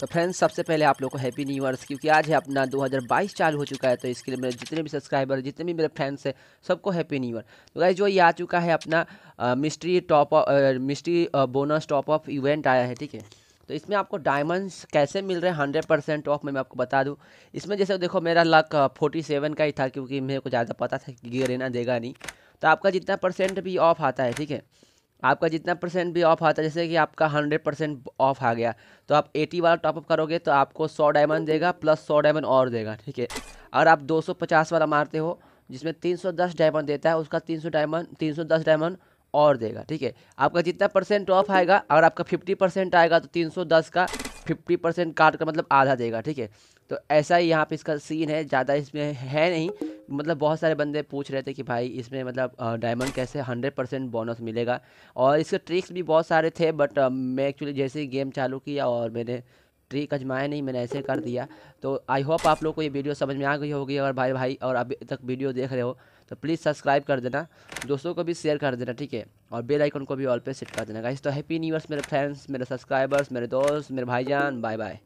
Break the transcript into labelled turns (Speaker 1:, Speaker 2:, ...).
Speaker 1: तो फ्रेंड्स सबसे पहले आप लोग को हैप्पी न्यू ईयर्स क्योंकि आज है अपना 2022 चालू हो चुका है तो इसके लिए मेरे जितने भी सब्सक्राइबर जितने भी मेरे फ्रेंड्स हैं सबको हैप्पी न्यू ईयर तो गाइज जो ये आ चुका है अपना mystery top mystery bonus top off event आया है ठीक है तो इसमें आपको डायमंड्स कैसे मिल रहे हैं हंड्रेड परसेंट ऑफ में मैं आपको बता दूँ इसमें जैसे देखो मेरा लक फोर्टी सेवन का ही था क्योंकि मेरे को ज़्यादा पता था कि गेरेना देगा नहीं तो आपका जितना परसेंट भी ऑफ आता है ठीक है आपका जितना परसेंट भी ऑफ आता है जैसे कि आपका हंड्रेड परसेंट ऑफ आ गया तो आप एटी वाला टॉपअप करोगे तो आपको सौ डायमंड देगा प्लस सौ डायमंड और देगा ठीक है और आप दो सौ पचास वाला मारते हो जिसमें तीन सौ दस डायमंड देता है उसका तीन सौ डायमंड तीन सौ दस डायमंड और देगा ठीक है आपका जितना परसेंट ऑफ आएगा अगर आपका फिफ्टी परसेंट आएगा तो तीन सौ दस का फिफ्टी परसेंट काट कर मतलब आधा देगा ठीक है तो ऐसा ही यहाँ पे इसका सीन है ज़्यादा इसमें है नहीं मतलब बहुत सारे बंदे पूछ रहे थे कि भाई इसमें मतलब डायमंड कैसे हंड्रेड परसेंट बोनस मिलेगा और इसके ट्रिक्स भी बहुत सारे थे बट मैं एक्चुअली जैसे ही गेम चालू किया और मैंने ट्रिक अजमाया नहीं मैंने ऐसे कर दिया तो आई होप आप लोग को ये वीडियो समझ में आ गई होगी अगर भाई भाई और अभी तक वीडियो देख रहे हो तो प्लीज़ सब्सक्राइब कर देना दोस्तों को भी शेयर कर देना ठीक है और बेल आइकन को भी ऑल पे सेट कर देना गाइस तो हैप्पी न्यू मेरे फ्रेंड्स मेरे सब्सक्राइबर्स मेरे दोस्त मेरे भाईजान बाय बाय